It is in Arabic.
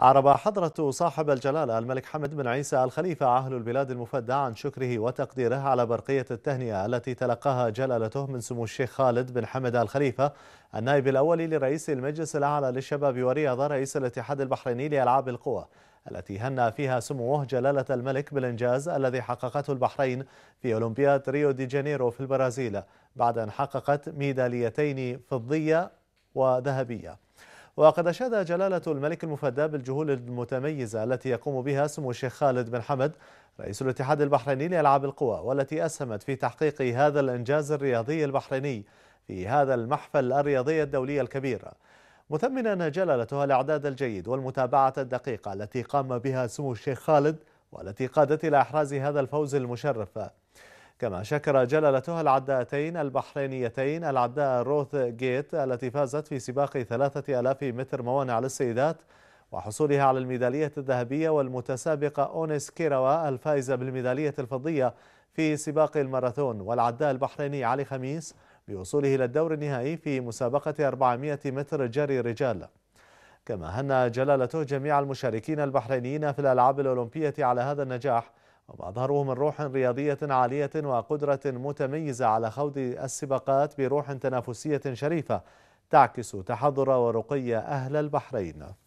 أعرب حضرة صاحب الجلالة الملك حمد بن عيسى الخليفة أهل البلاد المفدى عن شكره وتقديره على برقية التهنئة التي تلقاها جلالته من سمو الشيخ خالد بن حمد الخليفة النائب الأول لرئيس المجلس الأعلى للشباب والرياضة رئيس الاتحاد البحريني لألعاب القوى التي هنى فيها سموه جلالة الملك بالإنجاز الذي حققته البحرين في أولمبياد ريو دي جانيرو في البرازيل بعد أن حققت ميداليتين فضية وذهبية وقد أشاد جلالة الملك المفدى بالجهول المتميزة التي يقوم بها سمو الشيخ خالد بن حمد رئيس الاتحاد البحريني لألعاب القوى والتي أسهمت في تحقيق هذا الإنجاز الرياضي البحريني في هذا المحفل الرياضي الدولي الكبير مثمنا جلالتها الإعداد الجيد والمتابعة الدقيقة التي قام بها سمو الشيخ خالد والتي قادت إلى إحراز هذا الفوز المشرف كما شكر جلالتها العداءتين البحرينيتين العداء روث جيت التي فازت في سباق 3000 متر موانع للسيدات وحصولها على الميدالية الذهبية والمتسابقة أونيس كيروا الفائزة بالميدالية الفضية في سباق الماراثون والعداء البحريني علي خميس بوصوله إلى الدور النهائي في مسابقة 400 متر جري رجال كما هنى جلالته جميع المشاركين البحرينيين في الألعاب الأولمبية على هذا النجاح ومظهرهم من روح رياضية عالية وقدرة متميزة على خوض السباقات بروح تنافسية شريفة تعكس تحضر ورقي أهل البحرين